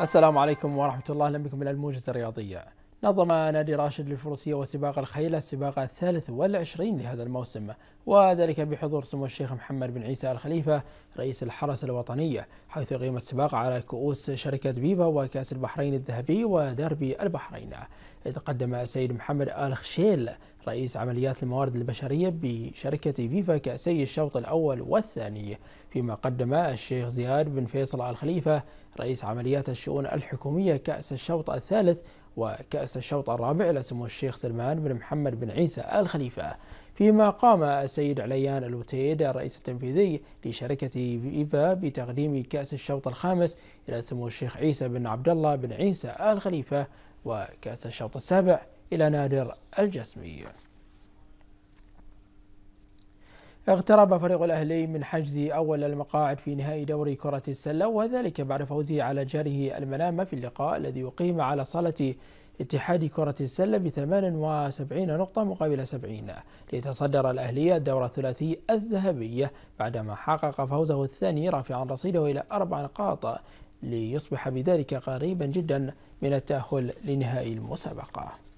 السلام عليكم ورحمة الله أهلا بكم إلى الموجز الرياضية نظم نادي راشد للفروسية وسباق الخيل السباق الثالث والعشرين لهذا الموسم وذلك بحضور سمو الشيخ محمد بن عيسى الخليفة رئيس الحرس الوطنية حيث يقيم السباق على كؤوس شركة بيفا وكأس البحرين الذهبي ودربي البحرين إذ قدم السيد محمد آل خشيل رئيس عمليات الموارد البشرية بشركة فيفا كأسي الشوط الأول والثاني فيما قدم الشيخ زياد بن فيصل الخليفة رئيس عمليات الشؤون الحكومية كأس الشوط الثالث وكأس الشوط الرابع إلى سمو الشيخ سلمان بن محمد بن عيسى آل خليفة فيما قام السيد عليان الوتيد الرئيس التنفيذي لشركة فيفا بتقديم كأس الشوط الخامس إلى سمو الشيخ عيسى بن عبد الله بن عيسى آل خليفة وكأس الشوط السابع إلى نادر الجسمي اقترب فريق الأهلي من حجز أول المقاعد في نهائي دوري كرة السلة وذلك بعد فوزه على جاره المنامة في اللقاء الذي أقيم على صالة اتحاد كرة السلة ب 78 نقطة مقابل 70 ليتصدر الأهلي الدورة الثلاثي الذهبية بعدما حقق فوزه الثاني رافعا رصيده إلى أربع نقاط ليصبح بذلك قريبا جدا من التأهل لنهائي المسابقة